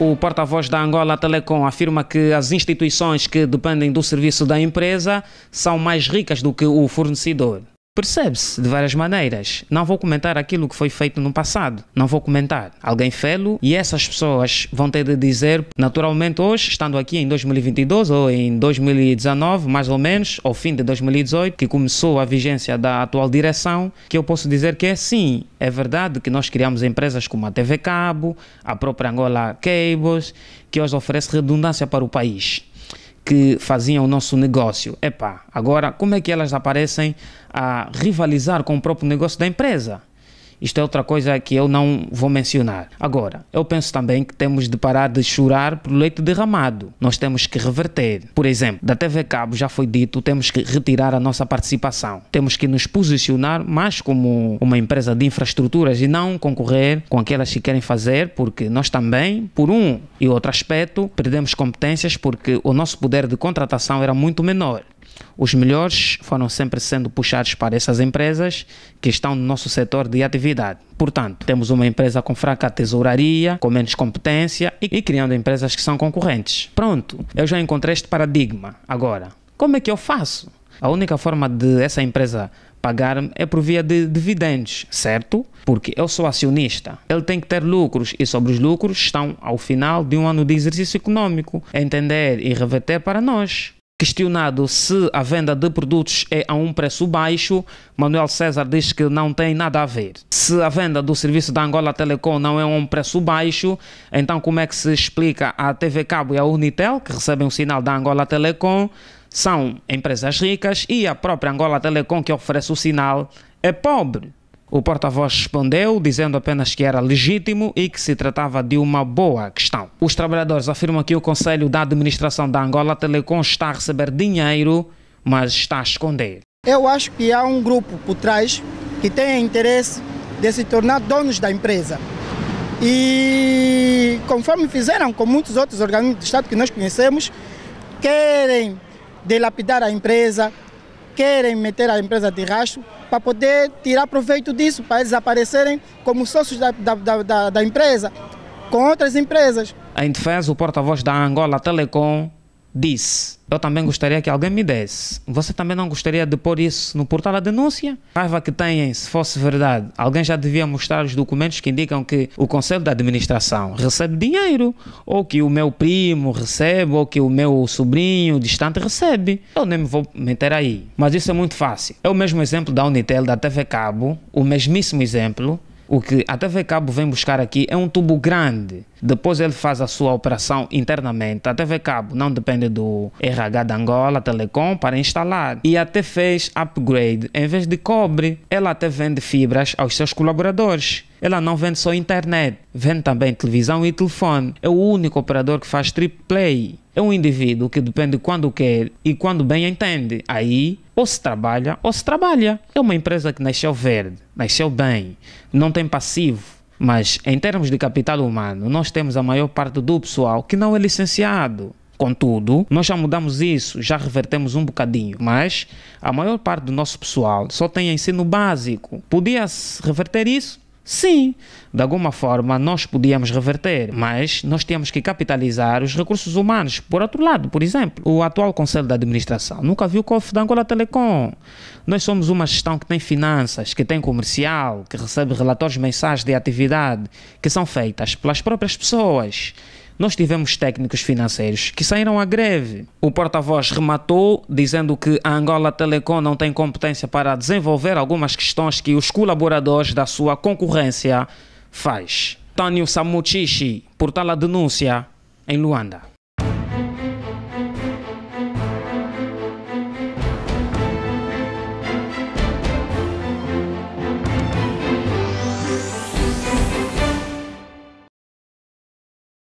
O porta-voz da Angola Telecom afirma que as instituições que dependem do serviço da empresa são mais ricas do que o fornecedor. Percebe-se de várias maneiras. Não vou comentar aquilo que foi feito no passado. Não vou comentar. Alguém fê-lo e essas pessoas vão ter de dizer, naturalmente, hoje, estando aqui em 2022 ou em 2019, mais ou menos, ao fim de 2018, que começou a vigência da atual direção, que eu posso dizer que é sim, é verdade que nós criamos empresas como a TV Cabo, a própria Angola Cables, que hoje oferece redundância para o país que faziam o nosso negócio. Epá, agora como é que elas aparecem a rivalizar com o próprio negócio da empresa? Isto é outra coisa que eu não vou mencionar. Agora, eu penso também que temos de parar de chorar pelo leite derramado. Nós temos que reverter. Por exemplo, da TV Cabo já foi dito, temos que retirar a nossa participação. Temos que nos posicionar mais como uma empresa de infraestruturas e não concorrer com aquelas que querem fazer, porque nós também, por um e outro aspecto, perdemos competências porque o nosso poder de contratação era muito menor. Os melhores foram sempre sendo puxados para essas empresas que estão no nosso setor de atividade. Portanto, temos uma empresa com fraca tesouraria, com menos competência e, e criando empresas que são concorrentes. Pronto, eu já encontrei este paradigma. Agora, como é que eu faço? A única forma de essa empresa pagar é por via de dividendos, certo? Porque eu sou acionista. Ele tem que ter lucros e sobre os lucros estão ao final de um ano de exercício econômico, entender e reverter para nós. Questionado se a venda de produtos é a um preço baixo, Manuel César diz que não tem nada a ver. Se a venda do serviço da Angola Telecom não é a um preço baixo, então como é que se explica a TV Cabo e a Unitel, que recebem o sinal da Angola Telecom, são empresas ricas e a própria Angola Telecom que oferece o sinal é pobre? O porta-voz respondeu, dizendo apenas que era legítimo e que se tratava de uma boa questão. Os trabalhadores afirmam que o Conselho da Administração da Angola Telecom está a receber dinheiro, mas está a esconder. Eu acho que há um grupo por trás que tem interesse de se tornar donos da empresa. E conforme fizeram com muitos outros organismos do Estado que nós conhecemos, querem dilapidar a empresa, querem meter a empresa de rastro para poder tirar proveito disso, para eles aparecerem como sócios da, da, da, da empresa, com outras empresas. Em defesa, o porta-voz da Angola Telecom, disse: Eu também gostaria que alguém me desse. Você também não gostaria de pôr isso no portal da denúncia? Raiva que têm, se fosse verdade, alguém já devia mostrar os documentos que indicam que o Conselho da Administração recebe dinheiro, ou que o meu primo recebe, ou que o meu sobrinho distante recebe. Eu nem me vou meter aí. Mas isso é muito fácil. É o mesmo exemplo da Unitel, da TV Cabo, o mesmíssimo exemplo o que a TV Cabo vem buscar aqui é um tubo grande. Depois ele faz a sua operação internamente. A TV Cabo não depende do RH da Angola, Telecom, para instalar. E até fez upgrade. Em vez de cobre, ela até vende fibras aos seus colaboradores. Ela não vende só internet, vende também televisão e telefone. É o único operador que faz triple play é um indivíduo que depende quando quer e quando bem entende. Aí ou se trabalha ou se trabalha. É uma empresa que nasceu verde, nasceu bem, não tem passivo. Mas em termos de capital humano, nós temos a maior parte do pessoal que não é licenciado. Contudo, nós já mudamos isso, já revertemos um bocadinho, mas a maior parte do nosso pessoal só tem ensino básico. Podia-se reverter isso? Sim, de alguma forma nós podíamos reverter, mas nós temos que capitalizar os recursos humanos. Por outro lado, por exemplo, o atual Conselho de Administração nunca viu o cofre da Angola Telecom. Nós somos uma gestão que tem finanças, que tem comercial, que recebe relatórios mensais de atividade que são feitas pelas próprias pessoas. Nós tivemos técnicos financeiros que saíram à greve. O porta-voz rematou dizendo que a Angola Telecom não tem competência para desenvolver algumas questões que os colaboradores da sua concorrência faz. Tânio Samuchishi, portal a denúncia em Luanda.